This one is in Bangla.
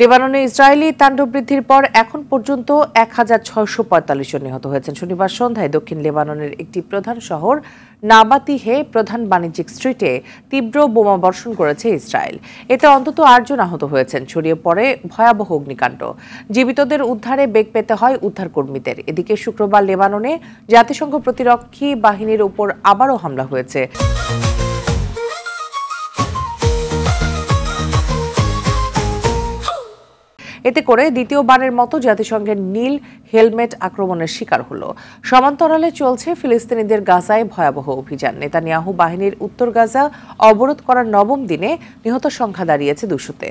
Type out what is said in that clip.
লেবাননে ইসরায়েলি তাণ্ডব বৃদ্ধির পর এখন পর্যন্ত এক হাজার ছয়শো পঁয়তাল্লিশ জন নিহত হয়েছেন শনিবার সন্ধ্যায় দক্ষিণ লেবাননের একটি প্রধান শহর নাবাতিহে প্রধান বাণিজ্যিক স্ট্রিটে তীব্র বোমা বর্ষণ করেছে ইসরায়েল এতে অন্তত আটজন আহত হয়েছেন ছড়িয়ে পড়ে ভয়াবহ অগ্নিকাণ্ড জীবিতদের উদ্ধারে বেগ পেতে হয় উদ্ধারকর্মীদের এদিকে শুক্রবার লেবাননে জাতিসংঘ প্রতিরক্ষী বাহিনীর উপর আবারও হামলা হয়েছে এতে করে দ্বিতীয়বারের মতো জাতিসংঘের নীল হেলমেট আক্রমণের শিকার হলো সমান্তরালে চলছে ফিলিস্তিনিদের গাজায় ভয়াবহ অভিযান নেতানিয়াহু বাহিনীর উত্তর গাজা অবরোধ করার নবম দিনে নিহত সংখ্যা দাঁড়িয়েছে দুশোতে